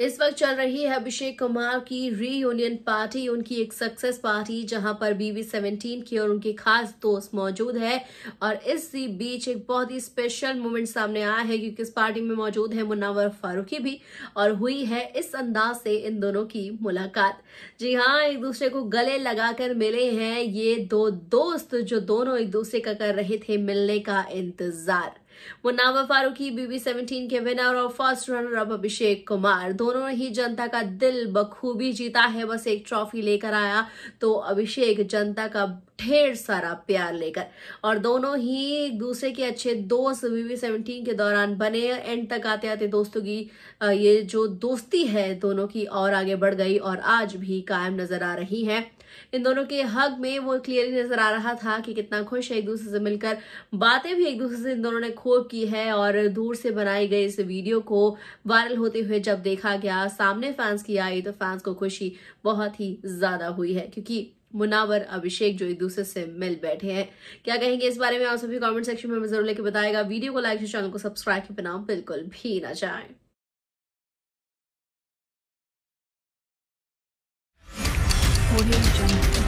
इस वक्त चल रही है अभिषेक कुमार की रीयूनियन पार्टी उनकी एक सक्सेस पार्टी जहां पर बीवी सेवेंटीन की और उनके खास दोस्त मौजूद है और इसी बीच एक बहुत ही स्पेशल मोमेंट सामने आया है क्योंकि इस पार्टी में मौजूद है मुनावर फारूकी भी और हुई है इस अंदाज से इन दोनों की मुलाकात जी हाँ एक दूसरे को गले लगाकर मिले हैं ये दो दोस्त जो दोनों एक दूसरे का कर रहे थे मिलने का इंतजार फारूक फारूकी बीबी सेवनटीन के विनर और फर्स्ट रनर अब अभिषेक कुमार दोनों ही जनता का दिल बखूबी जीता है बस एक ट्रॉफी लेकर आया तो अभिषेक जनता का ढेर सारा प्यार लेकर और दोनों ही एक दूसरे के अच्छे दोस्त वीवी सेवनटीन के दौरान बने एंड तक आते आते दोस्तों की ये जो दोस्ती है दोनों की और आगे बढ़ गई और आज भी कायम नजर आ रही है इन दोनों के हक में वो क्लियरली नजर आ रहा था कि कितना खुश है एक दूसरे से मिलकर बातें भी एक दूसरे से इन दोनों ने खोप की है और दूर से बनाई गई इस वीडियो को वायरल होते हुए जब देखा गया सामने फैंस की आई तो फैंस को खुशी बहुत ही ज्यादा हुई है क्योंकि मुनावर अभिषेक जो एक दूसरे से मिल बैठे हैं क्या कहेंगे इस बारे में आप सभी कमेंट सेक्शन में जरूर लेके बताएगा वीडियो को लाइक चैनल को सब्सक्राइब के बनाओ बिल्कुल भी ना जाए Audio Jungle.